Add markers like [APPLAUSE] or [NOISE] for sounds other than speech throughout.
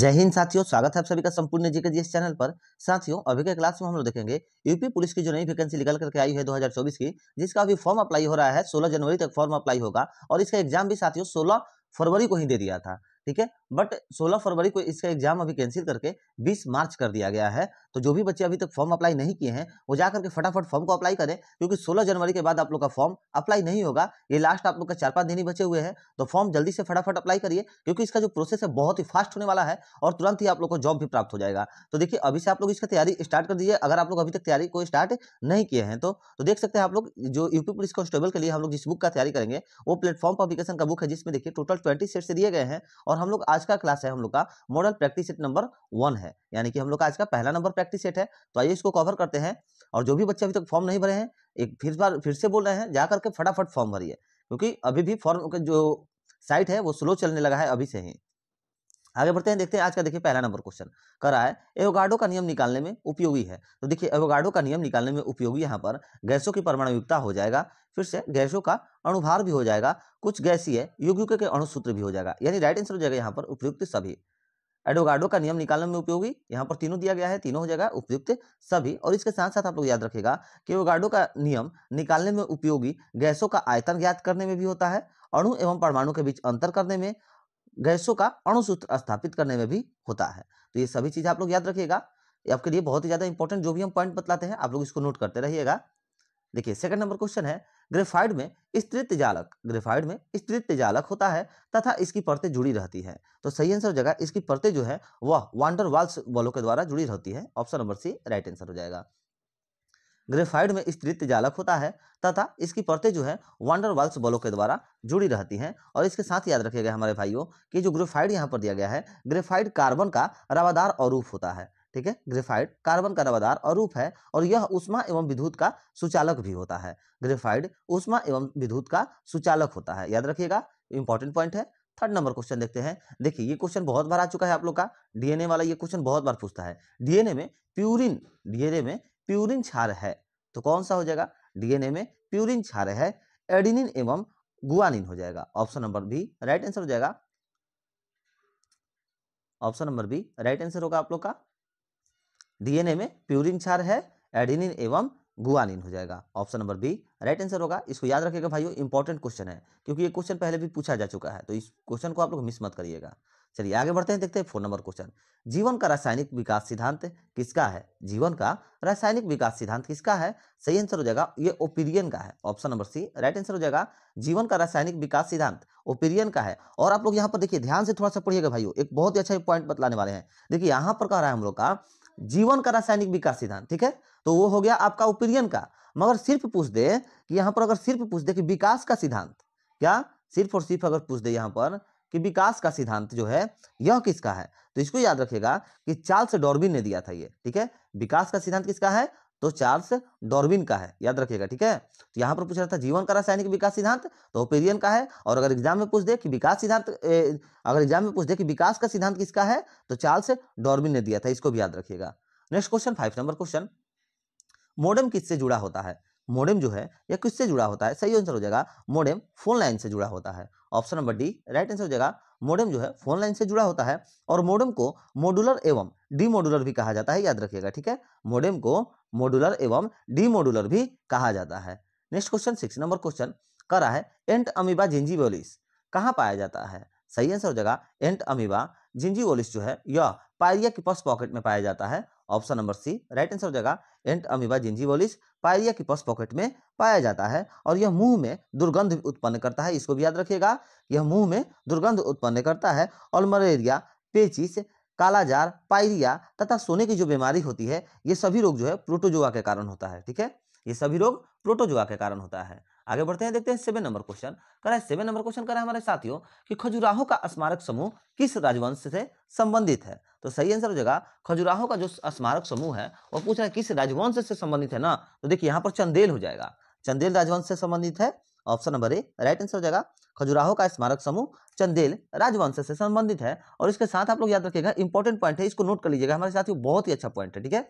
जय हिंद साथियों स्वागत है आप सभी का संपूर्ण जी के जी चैनल पर साथियों अभी के क्लास में हम लोग देखेंगे यूपी पुलिस की जो नई वैकेंसी निकल करके आई है 2024 की जिसका अभी फॉर्म अप्लाई हो रहा है 16 जनवरी तक फॉर्म अप्लाई होगा और इसका एग्जाम भी साथियों 16 फरवरी को ही दे दिया था ठीक है बट 16 फरवरी को इसका एग्जाम अभी कैंसिल करके 20 मार्च कर दिया गया है तो जो भी बच्चे अभी तक फॉर्म अप्लाई नहीं किए हैं वो जाकर के फटाफट फॉर्म को अप्लाई करें क्योंकि 16 जनवरी के बाद आप लोग का फॉर्म अप्लाई नहीं होगा ये लास्ट आप लोग का चार पाँच दिन ही बचे हुए हैं तो फॉर्म जल्दी से फटाफट अप्लाई करिए क्योंकि इसका जो प्रोसेस है बहुत ही फास्ट होने वाला है और तुरंत ही आप लोग को जॉब भी प्राप्त हो जाएगा तो देखिए अभी से आप लोग इसका तैयारी स्टार्ट कर दीजिए अगर आप लोग अभी तक तैयारी को स्टार्ट नहीं किए हैं तो, तो, देख सकते हैं आप लोग जो यूपी पुलिस कॉन्स्टेबल के लिए हम लोग जिस बुक का तैयारी करेंगे वो प्लेटफॉर्म पब्लिकेशन का बुक है जिसमें देखिए टोटल ट्वेंटी सेट से दिए गए हैं और हम लोग आज का क्लास है हम लोग का model practice set number one है यानी कि हम लोग का आज का पहला नंबर प्रैक्टिस सेट है तो आइए इसको कवर करते हैं और जो भी बच्चे अभी तक फॉर्म नहीं भरे हैं एक फिर बार फिर से बोल रहे हैं जाकर के फटाफट फॉर्म भरिए क्योंकि अभी भी फॉर्म जो साइट है वो स्लो चलने लगा है अभी से ही आगे बढ़ते हैं देखते हैं आज का देखिए पहला नंबर क्वेश्चन करा है एवोगाडो का नियम निकालने में उपयोगी है तो देखिए एवोगाडो का नियम निकालने में उपयोगी यहाँ पर गैसों की परमाणुता हो जाएगा फिर से गैसों का अणुभार भी हो जाएगा कुछ गैसीय युग के अणुसूत्र भी हो जाएगा यानी राइट आंसर हो जाएगा यहाँ पर उपयुक्त सभी एडोगाडो का नियम निकालने में उपयोगी यहाँ पर तीनों दिया गया है तीनों हो जाएगा उपयुक्त सभी और इसके साथ साथ आप लोग याद रखेगा कि एवोगाडो का नियम निकालने में उपयोगी गैसों का आयतन ज्ञात करने में भी होता है अणु एवं परमाणु के बीच अंतर करने में गैसों का अणुसूत्र स्थापित करने में भी होता है तो ये सभी चीज़ आप लोग याद रखिएगा आपके लिए बहुत ही ज़्यादा इंपॉर्टेंट जो भी हम पॉइंट बतलाते हैं आप लोग इसको नोट करते रहिएगा देखिए सेकंड नंबर क्वेश्चन है ग्रेफाइड में स्त्रित जालक ग्रेफाइड में स्त्रित जालक होता है तथा इसकी परतें जुड़ी रहती है तो सही आंसर हो जाएगा इसकी परतें जो है वह वांडर वाल्स बलों के द्वारा जुड़ी रहती है option number C right answer हो जाएगा ग्रेफाइड में स्त्रित जालक होता है तथा इसकी परतें जो है वांडर वाल्स बलों के द्वारा जुड़ी रहती हैं और इसके साथ याद रखिएगा हमारे भाइयों कि जो ग्रेफाइड यहाँ पर दिया गया है ग्रेफाइड कार्बन का रवादार अरूप होता है ठीक है ग्रेफाइड कार्बन का रवादार अरूप है और यह उष्मा एवं विद्युत का सुचालक भी होता है ग्रेफाइड उष्मा एवं विद्युत का सुचालक होता है याद रखिएगा इंपॉर्टेंट पॉइंट है थर्ड नंबर क्वेश्चन देखते हैं देखिए ये क्वेश्चन बहुत बार आ चुका है आप लोग का डीएनए वाला ये क्वेश्चन बहुत बार पूछता है डीएनए में प्यूरिन डीएनए में प्यूरिन क्षार है तो कौन सा हो जाएगा डीएनए में प्यूरिन क्षार है एडिनिन एवं गुआनिन हो जाएगा option number B right answer हो जाएगा option number B right answer होगा आप लोग का डीएनए में प्यूरिन क्षार है एडिनिन एवं गुआनिन हो जाएगा option number B right answer होगा इसको याद रखिएगा भाइयों इंपॉर्टेंट क्वेश्चन है क्योंकि ये क्वेश्चन पहले भी पूछा जा चुका है तो इस क्वेश्चन को आप लोग मिस मत करिएगा चलिए आगे बढ़ते हैं देखते हैं फोन नंबर क्वेश्चन जीवन का रासायनिक विकास सिद्धांत किसका है जीवन का रासायनिक विकास सिद्धांत किसका है सही आंसर हो जाएगा ये ओपिरियन का है option number C right answer हो जाएगा जीवन का रासायनिक विकास सिद्धांत ओपिरियन का है और आप लोग यहाँ पर देखिए ध्यान से थोड़ा सा पढ़िएगा भाइयों एक बहुत ही अच्छा पॉइंट बतलाने वाले हैं देखिए यहाँ पर कह रहा है हम लोग का जीवन का रासायनिक विकास सिद्धांत ठीक है तो वो हो गया आपका ओपिनियन का मगर सिर्फ पूछ दे कि यहाँ पर अगर सिर्फ पूछ दे कि विकास का सिद्धांत क्या सिर्फ और सिर्फ अगर पूछ दे यहाँ पर कि विकास का सिद्धांत जो है यह किसका है तो इसको याद रखिएगा कि चार्ल्स डॉर्बिन ने दिया था ये ठीक है विकास का सिद्धांत किसका है तो चार्ल्स डॉर्बिन का है याद रखिएगा ठीक है तो यहाँ पर पूछ रहा था जीवन का रासायनिक विकास सिद्धांत तो ओपेरियन का है और अगर एग्जाम में पूछ दे कि विकास सिद्धांत अगर एग्जाम में पूछ दे कि विकास का सिद्धांत किसका है तो चार्ल्स डॉर्बिन ने दिया था इसको भी याद रखिएगा next question five number question modem किससे जुड़ा होता है मोडेम जो है यह किससे जुड़ा होता है सही आंसर हो जाएगा मोडेम फोन लाइन से जुड़ा होता है option number D right answer हो जाएगा मोडेम जो है फोन लाइन से जुड़ा होता है और मोडेम को मॉड्यूलर एवं डी मोडुलर भी कहा जाता है याद रखिएगा ठीक है मोडेम को मॉड्यूलर एवं डी मोडुलर भी कहा जाता है next question six number question करा है एंट अमीबा जिंजीवोलिस कहाँ पाया जाता है सही आंसर हो जाएगा एंट अमीबा जिंजीवोलिस जो है यह पायरिया की फर्स्ट पॉकेट में पाया जाता है option number C right answer हो जाएगा एंट अमीबा जिंजीवोलिस पायरिया की पस पॉकेट में पाया जाता है और यह मुंह में दुर्गंध उत्पन्न करता है इसको भी याद रखिएगा यह मुंह में दुर्गंध उत्पन्न करता है और मलेरिया पेचिस कालाजार पायरिया तथा सोने की जो बीमारी होती है ये सभी रोग जो है प्रोटोजुआ के कारण होता है ठीक है ये सभी रोग प्रोटोजुआ के कारण होता है आगे बढ़ते हैं देखते हैं सेवन नंबर क्वेश्चन कर करा है सेवन नंबर क्वेश्चन कर करा है हमारे साथियों कि खजुराहो का स्मारक समूह किस राजवंश से संबंधित है तो सही आंसर हो जाएगा खजुराहो का जो स्मारक समूह है वो पूछ रहा है किस राजवंश से संबंधित है ना तो देखिए यहाँ पर चंदेल हो जाएगा चंदेल राजवंश से संबंधित है option number A right answer हो जाएगा खजुराहो का स्मारक समूह चंदेल राजवंश से संबंधित है और इसके साथ आप लोग याद रखिएगा इंपॉर्टेंट पॉइंट है इसको नोट कर लीजिएगा हमारे साथियों बहुत ही अच्छा पॉइंट है ठीक है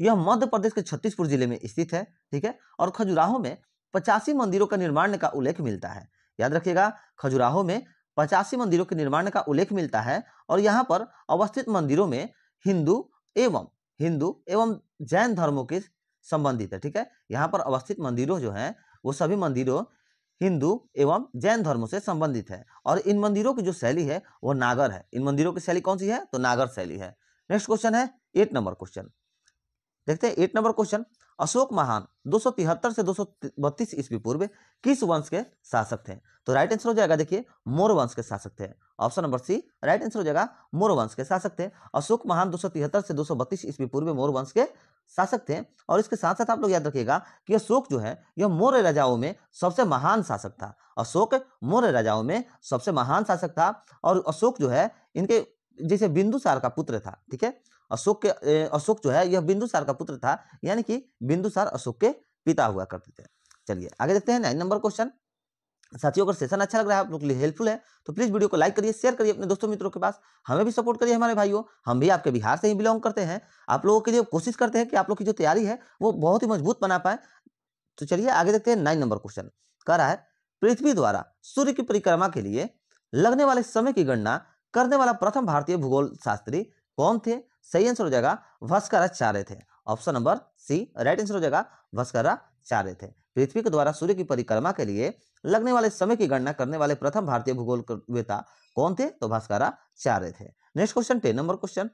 यह मध्य प्रदेश के छत्तीसपुर जिले में स्थित है ठीक है और खजुराहो में पचासी मंदिरों का निर्माण का उल्लेख मिलता है याद रखिएगा खजुराहो में पचासी मंदिरों के निर्माण का उल्लेख मिलता है और यहाँ पर अवस्थित मंदिरों में हिंदू एवं हिंदू एवं जैन धर्मों के संबंधित है ठीक है यहाँ पर अवस्थित मंदिरों जो हैं वो सभी मंदिरों हिंदू एवं जैन धर्मों से संबंधित है और इन मंदिरों की जो शैली है वो नागर है इन मंदिरों की शैली कौन सी है तो नागर शैली है नेक्स्ट क्वेश्चन है एट नंबर क्वेश्चन देखते हैं एट नंबर क्वेश्चन अशोक महान 273 से दो ईस्वी पूर्व किस वंश के शासक थे तो राइट आंसर हो जाएगा देखिए मोर वंश के शासक थे option number C right answer हो जाएगा मोर वंश के शासक थे अशोक महान 273 से दो ईस्वी पूर्व मोर वंश के शासक थे और इसके साथ साथ आप लोग याद रखिएगा कि अशोक जो है यह मौर्य राजाओं में सबसे महान शासक था अशोक मौर्य राजाओं में सबसे महान शासक था और अशोक जो है इनके जैसे बिंदुसार का पुत्र था ठीक है अशोक के अशोक जो है यह बिंदुसार का पुत्र था यानी कि बिंदुसार अशोक के पिता हुआ करते थे चलिए आगे देखते हैं नाइन नंबर क्वेश्चन साथियों अगर सेशन अच्छा लग रहा है आप लोग के लिए हेल्पफुल है तो प्लीज वीडियो को लाइक करिए शेयर करिए अपने दोस्तों मित्रों के पास हमें भी सपोर्ट करिए हमारे भाइयों हम भी आपके बिहार से ही बिलोंग करते हैं आप लोगों के लिए कोशिश करते हैं कि आप लोग की जो तैयारी है वो बहुत ही मजबूत बना पाए तो चलिए आगे देखते हैं नाइन नंबर क्वेश्चन कह रहा है पृथ्वी द्वारा सूर्य की परिक्रमा के लिए लगने वाले समय की गणना करने वाला प्रथम भारतीय भूगोल शास्त्री कौन थे सही आंसर हो जाएगा भस्कराचार्य थे option number C right answer हो जाएगा भस्कराचार्य थे पृथ्वी के द्वारा सूर्य की परिक्रमा के लिए लगने वाले समय की गणना करने वाले प्रथम भारतीय भूगोलवेता कौन थे तो भास्कराचार्य थे next question ten number question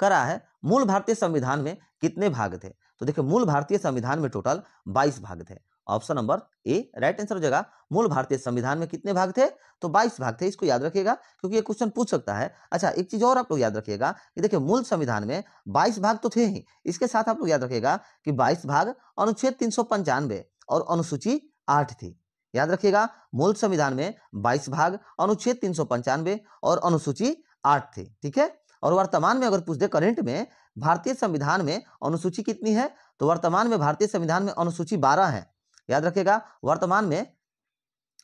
करा है मूल भारतीय संविधान में कितने भाग थे तो देखिए मूल भारतीय संविधान में टोटल 22 भाग थे option number A right answer हो जाएगा मूल भारतीय संविधान में कितने भाग थे तो 22 भाग थे इसको याद रखिएगा क्योंकि ये क्वेश्चन पूछ सकता है अच्छा एक चीज और आप लोग याद रखिएगा कि देखिए मूल संविधान में 22 भाग तो थे ही इसके साथ आप लोग याद रखिएगा कि 22 भाग अनुच्छेद तीन और अनुसूची आठ थी याद रखिएगा मूल संविधान में बाईस भाग अनुच्छेद तीन और अनुसूची आठ थी ठीक है और वर्तमान में अगर पूछ दे करेंट में भारतीय संविधान में अनुसूची कितनी है तो वर्तमान में भारतीय संविधान में अनुसूची बारह है याद रखेगा वर्तमान में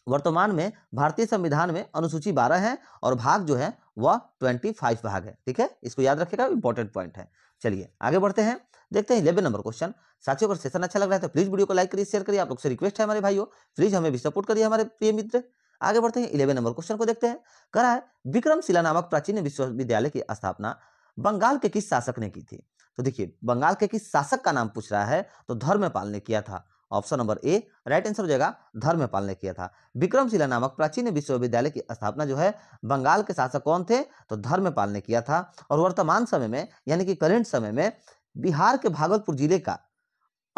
वर्तमान में भारतीय संविधान में अनुसूची बारह है और भाग जो है वह ट्वेंटी फाइव भाग है ठीक है इसको याद रखेगा इंपॉर्टेंट पॉइंट है चलिए आगे बढ़ते हैं देखते हैं इलेवन नंबर क्वेश्चन साथियों अगर सेशन अच्छा लग रहा है तो प्लीज वीडियो को लाइक करिए शेयर करिए आप लोग से रिक्वेस्ट है हमारे भाई प्लीज हमें भी सपोर्ट करिए हमारे प्रिय मित्र आगे बढ़ते हैं इलेवन नंबर क्वेश्चन को देखते हैं करा है विक्रमशिला नामक प्राचीन विश्वविद्यालय की स्थापना बंगाल के किस शासक ने की थी तो देखिए बंगाल के किस शासक का नाम पूछ रहा है तो धर्मपाल ने किया था option number A right answer हो जाएगा धर्मपाल ने किया था विक्रमशिला नामक प्राचीन विश्वविद्यालय की स्थापना जो है बंगाल के शासक कौन थे तो पाल ने किया था और वर्तमान समय में यानी कि करेंट समय में बिहार के भागलपुर जिले का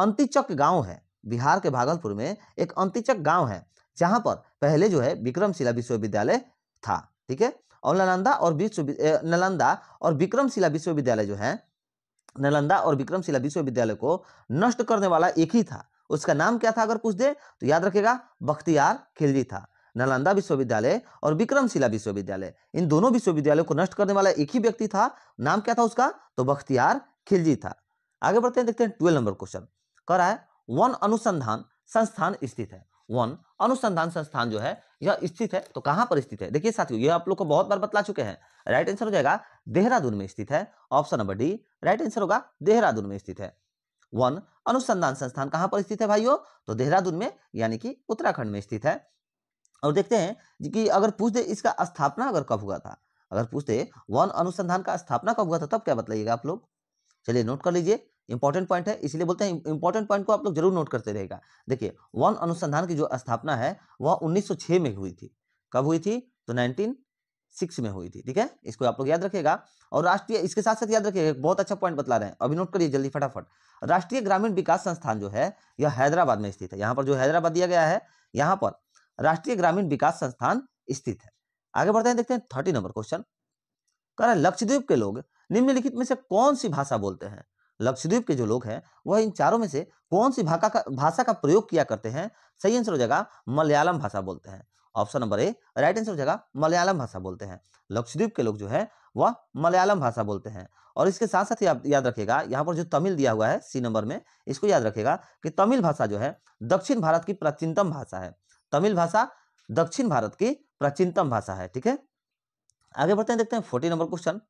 अंतिचक गांव है बिहार के भागलपुर में एक अंतिचक गांव है जहां पर पहले जो है विक्रमशिला विश्वविद्यालय था ठीक है और नालंदा और विश्व नालंदा और विक्रमशिला विश्वविद्यालय जो है नालंदा और विक्रमशिला विश्वविद्यालय को नष्ट करने वाला एक ही था उसका नाम क्या था अगर पूछ दे तो याद रखेगा बख्तियार खिलजी था नालंदा विश्वविद्यालय और विक्रमशिला विश्वविद्यालय इन दोनों विश्वविद्यालयों को नष्ट करने वाला एक ही व्यक्ति था नाम क्या था उसका तो बख्तियार खिलजी था आगे बढ़ते हैं देखते हैं ट्वेल्व नंबर क्वेश्चन कह रहा है वन अनुसंधान संस्थान स्थित है वन अनुसंधान संस्थान जो है यह स्थित है तो कहां पर स्थित है देखिए साथियों आप लोग को बहुत बार बतला चुके हैं राइट आंसर हो जाएगा देहरादून में स्थित है option number D right answer होगा देहरादून में स्थित है वन अनुसंधान संस्थान कहाँ पर स्थित है भाइयों तो देहरादून में यानी कि उत्तराखंड में स्थित है और देखते हैं कि अगर पूछ दे इसका स्थापना अगर कब हुआ था अगर पूछते वन अनुसंधान का स्थापना कब हुआ था तब क्या बताइएगा आप लोग चलिए नोट कर लीजिए इंपॉर्टेंट पॉइंट है इसलिए बोलते हैं इंपॉर्टेंट पॉइंट को आप लोग जरूर नोट करते रहेगा देखिए वन अनुसंधान की जो स्थापना है वह 1906 में हुई थी कब हुई थी तो 196 में हुई थी ठीक है इसको आप लोग याद रखिएगा और राष्ट्रीय इसके साथ साथ याद रखिएगा बहुत अच्छा पॉइंट बता रहे हैं अभी नोट करिए जल्दी फटाफट राष्ट्रीय ग्रामीण विकास संस्थान जो है यह हैदराबाद में स्थित है यहाँ पर जो हैदराबाद दिया गया है यहाँ पर राष्ट्रीय ग्रामीण विकास संस्थान स्थित है आगे बढ़ते हैं देखते हैं थर्टी नंबर क्वेश्चन कह है लक्षद्वीप के लोग निम्नलिखित में से कौन सी भाषा बोलते हैं लक्षद्वीप के जो लोग हैं वह इन चारों में से कौन सी का भाषा का प्रयोग किया करते हैं सही आंसर हो जाएगा मलयालम भाषा बोलते हैं option number A right answer हो जाएगा मलयालम भाषा बोलते हैं लक्षद्वीप के लोग जो है वह मलयालम भाषा बोलते हैं और इसके साथ साथ आप याद रखिएगा यहाँ पर जो तमिल दिया हुआ है सी नंबर में इसको याद रखिएगा कि तमिल भाषा जो है दक्षिण भारत की प्राचीनतम भाषा है तमिल भाषा दक्षिण भारत की प्राचीनतम भाषा है ठीक है आगे बढ़ते हैं देखते हैं फोर्टी नंबर क्वेश्चन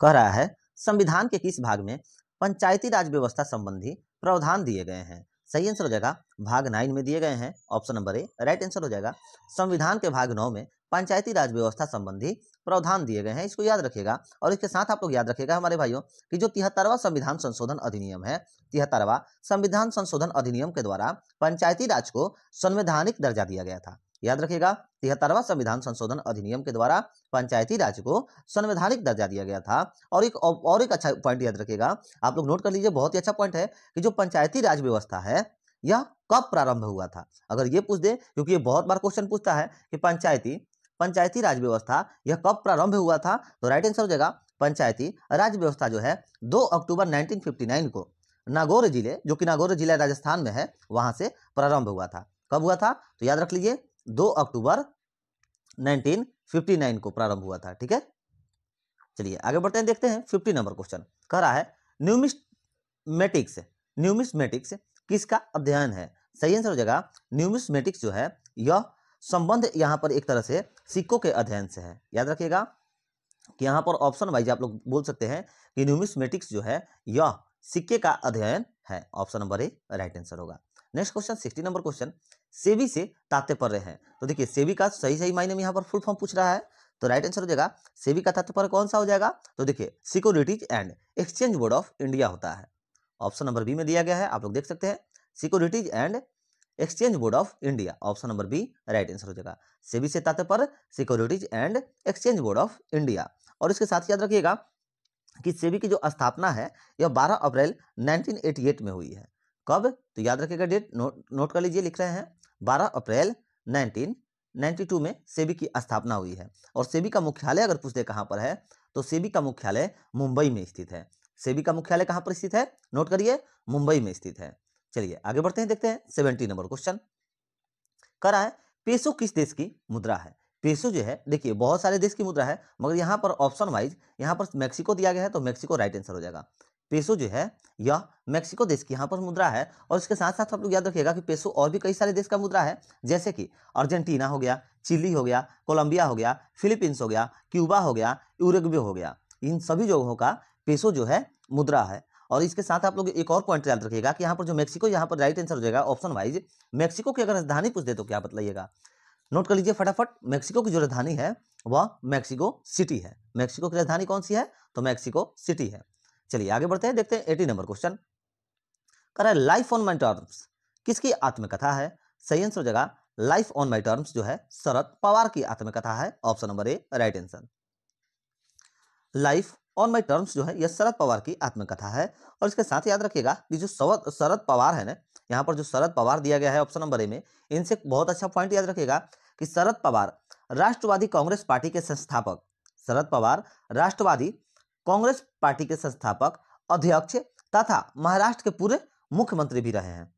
कह रहा है संविधान के किस भाग में पंचायती राज व्यवस्था संबंधी प्रावधान दिए गए हैं सही आंसर हो जाएगा भाग नाइन में दिए गए हैं option number A right answer हो जाएगा संविधान के भाग नौ में पंचायती राज व्यवस्था संबंधी प्रावधान दिए गए हैं इसको याद रखिएगा और इसके साथ आप लोग याद रखिएगा हमारे भाइयों कि जो तिहत्तरवा संविधान संशोधन अधिनियम है तिहत्तरवा संविधान संशोधन अधिनियम के द्वारा पंचायती राज को संवैधानिक दर्जा दिया गया था याद रखिएगा तिहत्तरवा संविधान संशोधन अधिनियम के द्वारा पंचायती राज को संवैधानिक दर्जा दिया गया था और एक और एक अच्छा पॉइंट याद रखिएगा आप लोग नोट कर लीजिए बहुत ही अच्छा पॉइंट है कि जो पंचायती राज व्यवस्था है यह कब प्रारंभ हुआ था अगर ये पूछ दे क्योंकि ये बहुत बार क्वेश्चन पूछता है कि पंचायती पंचायती राज व्यवस्था यह कब प्रारंभ हुआ था तो राइट आंसर हो जाएगा पंचायती राज व्यवस्था जो है दो अक्टूबर नाइनटीन को नागौर जिले जो कि नागौर जिला राजस्थान में है वहां से प्रारंभ हुआ था कब हुआ था तो याद रख लीजिए दो अक्टूबर 1959 को प्रारंभ हुआ था ठीक है चलिए आगे बढ़ते हैं देखते हैं फिफ्टी नंबर क्वेश्चन कह रहा है न्यूमिस्टमेटिक्स न्यूमिस्मेटिक्स किसका अध्ययन है सही आंसर हो जाएगा न्यूमिस्मेटिक्स जो है यह संबंध यहाँ पर एक तरह से सिक्कों के अध्ययन से है याद रखिएगा कि यहाँ पर ऑप्शन वाइज आप लोग बोल सकते हैं कि न्यूमिस्मेटिक्स जो है यह सिक्के का अध्ययन है option number A right answer होगा next question sixty number question SEBI से तात्पर्य है हैं तो देखिए सेवी का सही सही मायने में यहाँ पर फुल फॉर्म पूछ रहा है तो राइट आंसर हो जाएगा सेवी का तात्पर्य कौन सा हो जाएगा तो देखिए securities and exchange board of India होता है ऑप्शन नंबर बी में दिया गया है आप लोग देख सकते हैं securities and exchange board of India option number B right answer हो जाएगा सेवी से तात्पर्य securities and exchange board of India और इसके साथ याद रखिएगा कि सेवी की जो स्थापना है यह 12 अप्रैल 1988 में हुई है कब तो याद रखिएगा डेट नोट नोट कर लीजिए लिख रहे हैं 12 अप्रैल 1992 में सेबी की स्थापना हुई है और सेबी का मुख्यालय अगर पूछ दे कहाँ पर है तो सेबी का मुख्यालय मुंबई में स्थित है सेबी का मुख्यालय कहाँ पर स्थित है नोट करिए मुंबई में स्थित है चलिए आगे बढ़ते हैं देखते हैं सेवेंटी नंबर क्वेश्चन करा है पेशो किस देश की मुद्रा है पेशो जो है देखिए बहुत सारे देश की मुद्रा है मगर यहाँ पर ऑप्शन वाइज यहाँ पर मैक्सिको दिया गया है तो मैक्सिको राइट आंसर हो जाएगा पेसो जो है यह मेक्सिको देश की यहाँ पर मुद्रा है और उसके साथ साथ आप लोग याद रखिएगा कि पेसो और भी कई सारे देश का मुद्रा है जैसे कि अर्जेंटीना हो गया चिली हो गया कोलंबिया हो गया फिलीपींस हो गया क्यूबा हो गया यूरोगवे हो गया इन सभी जगहों का पेसो जो है मुद्रा है और इसके साथ आप लोग एक और पॉइंट याद रखिएगा कि यहाँ पर जो मेक्सिको यहाँ पर राइट आंसर हो जाएगा ऑप्शन वाइज मेक्सिको की अगर राजधानी पूछ दे तो क्या बताइएगा नोट कर लीजिए फटाफट मेक्सिको की जो राजधानी है वह मेक्सिको सिटी है मेक्सिको की राजधानी कौन सी है तो मेक्सिको सिटी है चलिए आगे बढ़ते हैं देखते हैं एटी नंबर क्वेश्चन कर रहा है लाइफ ऑन माई टर्म्स किसकी आत्मकथा है सही आंसर हो जाएगा लाइफ ऑन माई टर्म्स जो है शरद पवार की आत्मकथा है option number A right answer life on my terms जो है यह शरद पवार की आत्मकथा है और इसके साथ याद रखिएगा कि जो शरद पवार है ना यहाँ पर जो शरद पवार दिया गया है ऑप्शन नंबर ए में इनसे बहुत अच्छा पॉइंट याद रखिएगा कि शरद पवार राष्ट्रवादी कांग्रेस पार्टी के संस्थापक शरद पवार राष्ट्रवादी कांग्रेस पार्टी के संस्थापक अध्यक्ष तथा महाराष्ट्र के पूर्व मुख्यमंत्री भी रहे हैं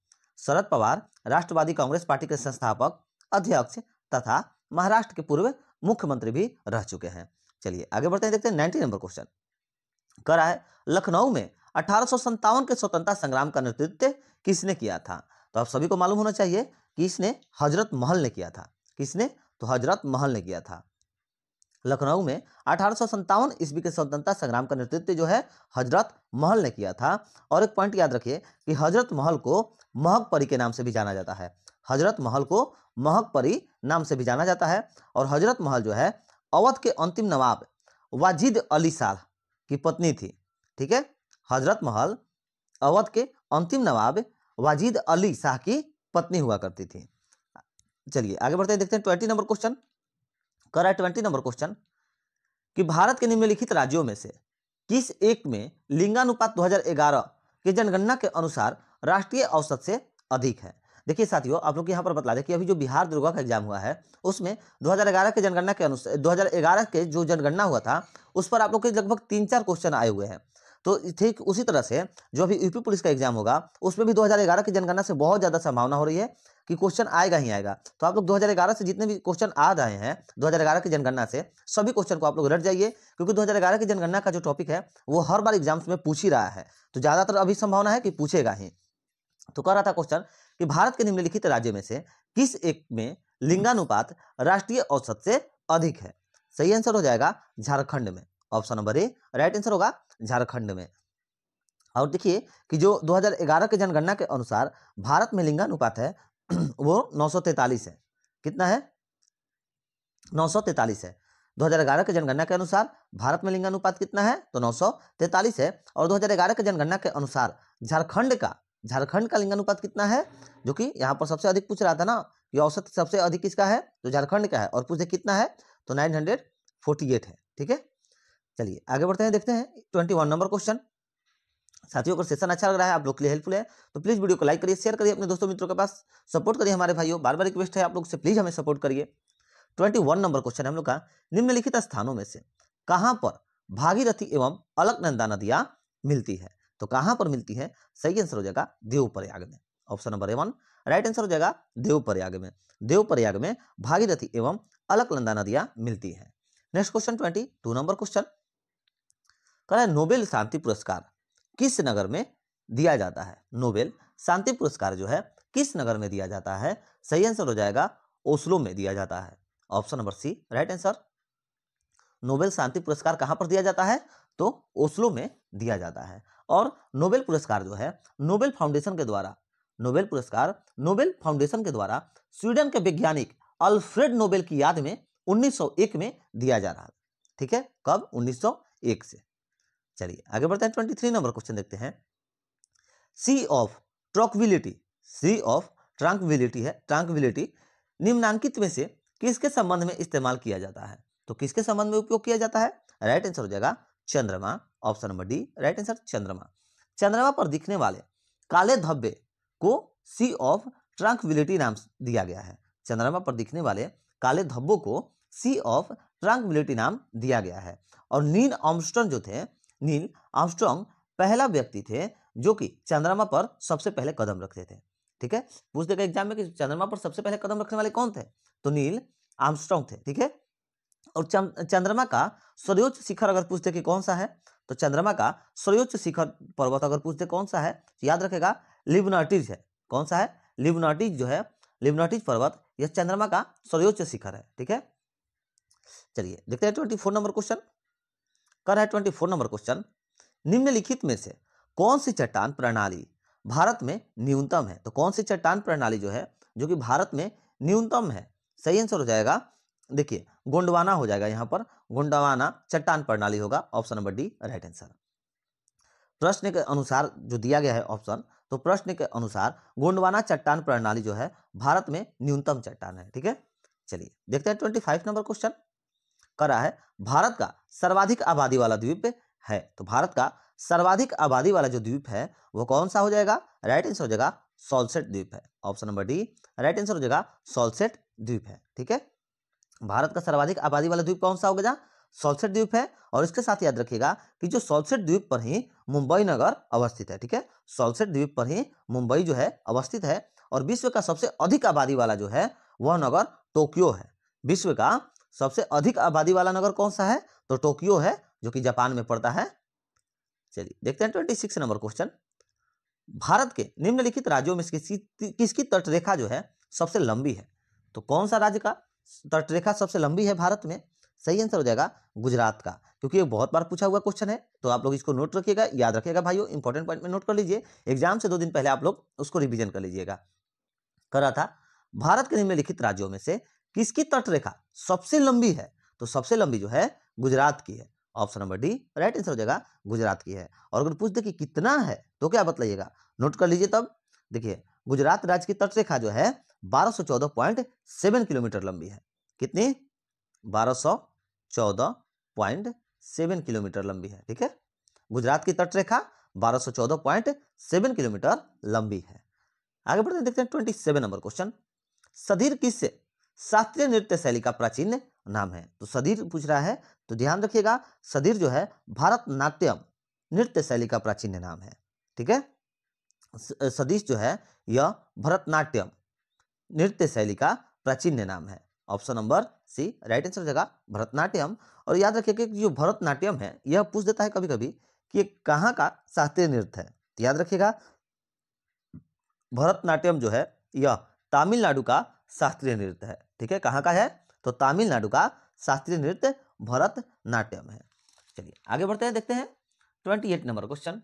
शरद पवार राष्ट्रवादी कांग्रेस पार्टी के संस्थापक अध्यक्ष तथा महाराष्ट्र के पूर्व मुख्यमंत्री भी रह चुके हैं चलिए आगे बढ़ते हैं देखते हैं नाइन्टी नंबर क्वेश्चन करा है लखनऊ में अठारह के स्वतंत्रता संग्राम का नेतृत्व किसने किया था तो आप सभी को मालूम होना चाहिए कि इसने हजरत महल ने किया था किसने तो हजरत महल ने किया था लखनऊ में अठारह ईस्वी के स्वतंत्रता संग्राम का नेतृत्व जो है हजरत महल ने किया था और एक पॉइंट याद रखिए कि हजरत महल को महक परी के नाम से भी जाना जाता है हजरत महल को महक परी नाम से भी जाना जाता है और हजरत महल जो है अवध के अंतिम नवाब वाजिद अली शाह की पत्नी थी ठीक है हजरत महल अवध के अंतिम नवाब वाजिद अली शाह की पत्नी हुआ करती थी चलिए आगे बढ़ते हैं देखते हैं ट्वेंटी नंबर क्वेश्चन करा ट्वेंटी नंबर क्वेश्चन कि भारत के निम्नलिखित राज्यों में से किस एक में लिंगानुपात 2011 के जनगणना के अनुसार राष्ट्रीय औसत से अधिक है देखिए साथियों आप लोग यहाँ पर बता दें कि अभी जो बिहार दुर्गा का एग्जाम हुआ है उसमें 2011 के जनगणना के अनुसार 2011 के जो जनगणना हुआ था उस पर आप लोग के लगभग तीन चार क्वेश्चन आए हुए हैं तो ठीक उसी तरह से जो अभी यूपी पुलिस का एग्जाम होगा उसमें भी 2011 की जनगणना से बहुत ज़्यादा संभावना हो रही है कि क्वेश्चन आएगा ही आएगा तो आप लोग 2011 से जितने भी क्वेश्चन आ रहे हैं 2011 की जनगणना से सभी क्वेश्चन को आप लोग रट जाइए क्योंकि 2011 की जनगणना का जो टॉपिक है वो हर बार एग्जाम्स में पूछ ही रहा है तो ज़्यादातर अभी संभावना है कि पूछेगा ही तो कह रहा था क्वेश्चन कि भारत के निम्नलिखित राज्य में से किस एक में लिंगानुपात राष्ट्रीय औसत से अधिक है सही आंसर हो जाएगा झारखंड में option number A right answer होगा झारखंड में और देखिए कि जो 2011 के जनगणना के अनुसार भारत में लिंगानुपात है वो नौ है कितना है नौ है 2011 के जनगणना के अनुसार भारत में लिंगानुपात कितना है तो तैतालीस है और 2011 के जनगणना के अनुसार झारखंड का झारखंड का लिंगानुपात कितना है जो कि यहाँ पर सबसे अधिक पूछ रहा था ना कि औसत सबसे अधिक किसका है तो झारखंड का है और पूछे कितना है तो 948 है ठीक है चलिए आगे बढ़ते हैं देखते हैं वन नंबर क्वेश्चन साथियों अगर सेशन अच्छा लग रहा है आप लोग के लिए हेल्पफुल है तो प्लीज़ वीडियो को लाइक करिए शेयर करिए अपने दोस्तों मित्रों के पास सपोर्ट करिए हमारे भाइयों बार बार रिक्वेस्ट है आप लोग से प्लीज़ हमें सपोर्ट करिए ट्वेंटी वन नंबर क्वेश्चन हम लोग का निम्नलिखित स्थानों में से कहाँ पर भागीरथी एवं अलकनंदा नदियाँ मिलती है तो कहाँ पर मिलती है सही आंसर हो जाएगा देवप्रयाग में option number A one right answer हो जाएगा देवप्रयाग में देवप्रयाग में भागीरथी एवं अलकनंदा नदियाँ मिलती है next question twenty two number question कह रहा है नोबेल शांति पुरस्कार किस नगर में दिया जाता है नोबेल शांति पुरस्कार जो है किस नगर में दिया जाता है सही आंसर हो जाएगा ओस्लो में दिया जाता है option number C right answer Nobel शांति पुरस्कार कहां पर दिया जाता है तो ओस्लो में दिया जाता है और नोबेल पुरस्कार जो है नोबेल फाउंडेशन के द्वारा नोबेल पुरस्कार नोबेल फाउंडेशन के द्वारा स्वीडन के वैज्ञानिक अल्फ्रेड नोबेल की याद में 1901 में दिया जा रहा ठीक है कब 1901 से चलिए आगे बढ़ते हैं ट्वेंटी थ्री नंबर क्वेश्चन देखते हैं सी ऑफ ट्रॉकविलिटी सी ऑफ ट्रांकविलिटी है ट्रांकविलिटी निम्नांकित में से किसके संबंध में इस्तेमाल किया जाता है तो किसके संबंध में उपयोग किया जाता है राइट आंसर हो जाएगा चंद्रमा option number D right answer चंद्रमा चंद्रमा पर दिखने वाले काले धब्बे को सी ऑफ ट्रांकविलिटी नाम दिया गया है चंद्रमा पर दिखने वाले काले धब्बों को सी ऑफ ट्रांकविलिटी नाम दिया गया है और नीन ऑमस्टन जो थे नील आमस्ट्रॉन्ग पहला व्यक्ति थे जो कि चंद्रमा पर सबसे पहले कदम रखते थे ठीक है पूछ देगा एग्जाम में कि चंद्रमा पर सबसे पहले कदम रखने वाले कौन थे तो नील आमस्ट्रॉन्ग थे ठीक है और चंद्रमा का सर्वोच्च शिखर अगर पूछते कि कौन सा है तो चंद्रमा का सर्वोच्च शिखर पर्वत अगर पूछते कौन सा है तो याद रखेगा लिबनाटिज है कौन सा है लिबनाटिज जो है लिबनाटिज पर्वत यह चंद्रमा का सर्वोच्च शिखर है ठीक है चलिए देखते हैं ट्वेंटी फोर नंबर क्वेश्चन कर है ट्वेंटी फोर नंबर क्वेश्चन निम्नलिखित में से कौन सी चट्टान प्रणाली भारत में न्यूनतम है तो कौन सी चट्टान प्रणाली जो है जो कि भारत में न्यूनतम है सही आंसर हो जाएगा देखिए गोंडवाना हो जाएगा यहाँ पर गोंडवाना चट्टान प्रणाली होगा option number D right answer प्रश्न के अनुसार जो दिया गया है ऑप्शन तो प्रश्न के अनुसार गोंडवाना चट्टान प्रणाली जो है भारत में न्यूनतम चट्टान है ठीक है चलिए देखते हैं ट्वेंटी फाइव नंबर क्वेश्चन करा है भारत का सर्वाधिक आबादी वाला द्वीप है तो भारत का सर्वाधिक आबादी वाला जो द्वीप है वो कौन सा हो जाएगा राइट आंसर हो जाएगा सोलसेट द्वीप है option number D right answer हो जाएगा सोलसेट द्वीप है ठीक है भारत का सर्वाधिक आबादी वाला द्वीप कौन सा हो गया सोलसेट द्वीप है और इसके साथ याद रखिएगा कि जो सोलसेट द्वीप पर ही मुंबई नगर अवस्थित है ठीक है सोलसेट द्वीप पर ही मुंबई जो है अवस्थित है और विश्व का सबसे अधिक आबादी वाला जो है वह नगर टोक्यो है विश्व का सबसे अधिक आबादी वाला नगर कौन सा है तो टोक्यो है जो कि जापान में पड़ता है चलिए देखते हैं twenty six number question Bharat के निम्नलिखित राज्यों में किसकी किसकी तटरेखा जो है सबसे लंबी है तो कौन सा राज्य का तटरेखा सबसे लंबी है भारत में सही आंसर हो जाएगा गुजरात का क्योंकि ये बहुत बार पूछा हुआ क्वेश्चन है तो आप लोग इसको नोट रखिएगा याद रखिएगा भाइयों इंपॉर्टेंट पॉइंट में नोट कर लीजिए एग्जाम से दो दिन पहले आप लोग उसको रिवीजन कर लीजिएगा कर रहा था भारत के निम्नलिखित राज्यों में से किसकी तटरेखा सबसे लंबी है तो सबसे लंबी जो है गुजरात की है option number D right answer हो जाएगा गुजरात की है और अगर पूछ दे कि कितना है तो क्या बतलाइएगा नोट कर लीजिए तब देखिए गुजरात राज्य की तटरेखा जो है 1214.7 किलोमीटर लंबी है कितनी 1214.7 किलोमीटर लंबी है ठीक है गुजरात की तटरेखा 1214.7 किलोमीटर लंबी है आगे बढ़ते देखते हैं 27 नंबर क्वेश्चन सधीर किससे शास्त्रीय नृत्य शैली का प्राचीन नाम है तो सदीर पूछ रहा है तो ध्यान रखिएगा सदीर जो है भारतनाट्यम नृत्य शैली का प्राचीन नाम है ठीक है सदीश जो है यह भरतनाट्यम नृत्य शैली का प्राचीन नाम है option number C right answer जगह भरतनाट्यम और याद रखिए कि जो भरतनाट्यम है यह पूछ देता है कभी कभी कि कहाँ का शास्त्रीय नृत्य है तो याद रखिएगा भरतनाट्यम जो है यह तमिलनाडु का शास्त्रीय नृत्य है ठीक है कहाँ का है तो तमिलनाडु का शास्त्रीय नृत्य भरत नाट्यम है चलिए आगे बढ़ते हैं देखते हैं ट्वेंटी एट नंबर क्वेश्चन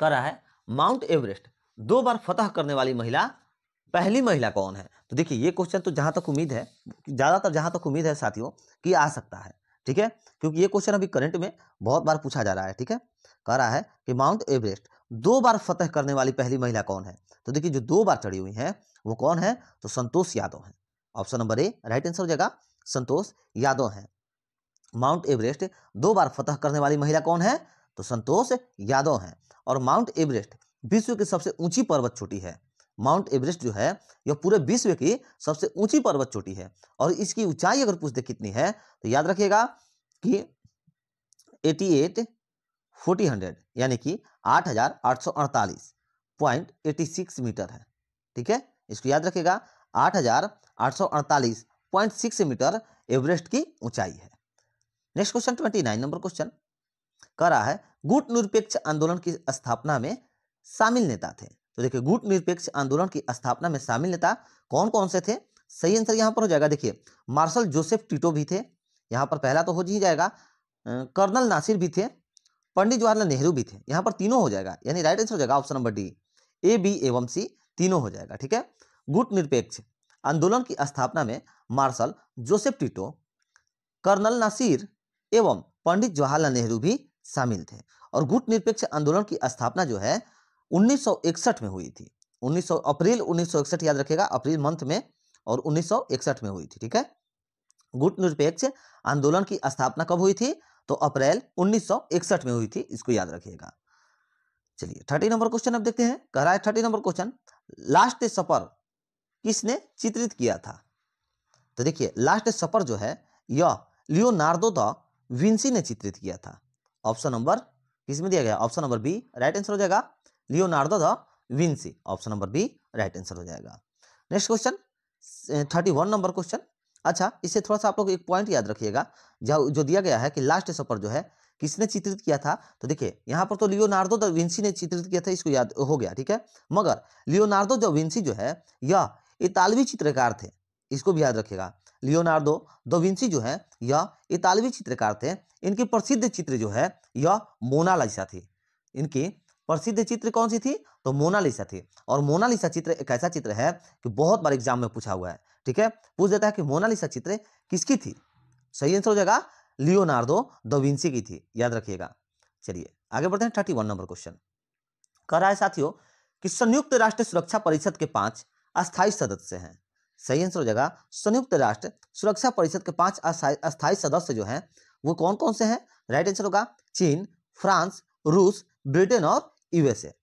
कर रहा है माउंट एवरेस्ट दो बार फतह करने वाली महिला पहली महिला कौन है तो देखिए ये क्वेश्चन तो जहाँ तक उम्मीद है ज़्यादातर जहाँ तक उम्मीद है साथियों कि आ सकता है ठीक है क्योंकि ये क्वेश्चन अभी करंट में बहुत बार पूछा जा रहा है ठीक है कह रहा है कि माउंट एवरेस्ट दो बार फतेह करने वाली पहली महिला कौन है तो देखिए जो दो बार चढ़ी हुई हैं वो कौन है तो संतोष यादव हैं option number A right answer हो जाएगा संतोष यादव हैं माउंट एवरेस्ट दो बार फतह करने वाली महिला कौन है तो संतोष यादव हैं और माउंट एवरेस्ट विश्व की सबसे ऊंची पर्वत चोटी है माउंट एवरेस्ट जो है यह पूरे विश्व की सबसे ऊंची पर्वत चोटी है और इसकी ऊंचाई अगर पूछते कितनी है तो याद रखिएगा कि 88 फोर्टी हंड्रेड यानी कि आठ हजार आठ सौ अड़तालीस पॉइंट एटी सिक्स मीटर है ठीक है इसको याद रखिएगा आठ हजार आठ सौ अड़तालीस पॉइंट सिक्स मीटर एवरेस्ट की ऊंचाई है next question twenty nine number question कह रहा है गुट निरपेक्ष आंदोलन की स्थापना में शामिल नेता थे तो देखिए गुट निरपेक्ष आंदोलन की स्थापना में शामिल नेता कौन कौन से थे सही आंसर यहाँ पर हो जाएगा देखिए मार्शल जोसेफ टिटो भी थे यहाँ पर पहला तो हो ही जाएगा कर्नल नासिर भी थे पंडित जवाहरलाल नेहरू भी थे यहाँ पर तीनों हो जाएगा यानी राइट आंसर हो जाएगा option number D A B एवं सी तीनों हो जाएगा ठीक है गुट निरपेक्ष आंदोलन की स्थापना में Marshal Joseph Tito colonel Nasser एवं पंडित जवाहरलाल नेहरू भी शामिल थे और गुट निरपेक्ष आंदोलन की स्थापना जो है 1961 में हुई थी 1900 अप्रैल 1961 याद रखेगा अप्रैल मंथ में और 1961 में हुई थी ठीक है गुट निरपेक्ष आंदोलन की स्थापना कब हुई थी तो अप्रैल 1961 में हुई थी इसको याद रखिएगा चलिए थर्टी नंबर क्वेश्चन अब देखते हैं कह रहा है thirty number question last supper किसने चित्रित किया था तो देखिए लास्ट सफर जो है यह लियोनार्डो द विंसी ने चित्रित किया था ऑप्शन नंबर किसमें दिया गया option number B right answer हो जाएगा Leonardo da Vinci option number B right answer हो जाएगा next question thirty one number question अच्छा इससे थोड़ा सा आप लोग एक पॉइंट याद रखिएगा जो दिया गया है कि लास्ट सफर जो है किसने चित्रित किया था तो देखिए यहाँ पर तो लियोनार्डो द विंसी ने चित्रित किया था इसको याद हो गया ठीक है मगर लियोनार्डो द विंसी जो है यह इतालवी चित्रकार थे इसको भी याद रखिएगा लियोनार्डो द विंसी जो है यह इतालवी चित्रकार थे इनकी प्रसिद्ध चित्र जो है यह मोनालिसा थी इनकी प्रसिद्ध चित्र कौन सी थी तो मोनालिसा थी और मोनालिसा चित्र एक ऐसा चित्र है कि बहुत बार एग्जाम में पूछा हुआ है ठीक है पूछ देता है कि मोनालिसा चित्र किसकी थी सही आंसर हो जाएगा लियोनार्डो दोविंसी की थी याद रखिएगा चलिए आगे बढ़ते हैं थर्टी वन नंबर क्वेश्चन कह रहा है साथियों कि संयुक्त राष्ट्र सुरक्षा परिषद के पांच अस्थायी सदस्य हैं सही आंसर हो जाएगा संयुक्त राष्ट्र सुरक्षा परिषद के पांच अस्थायी सदस्य जो हैं वो कौन कौन से हैं राइट आंसर होगा चीन फ्रांस रूस ब्रिटेन और यूएसए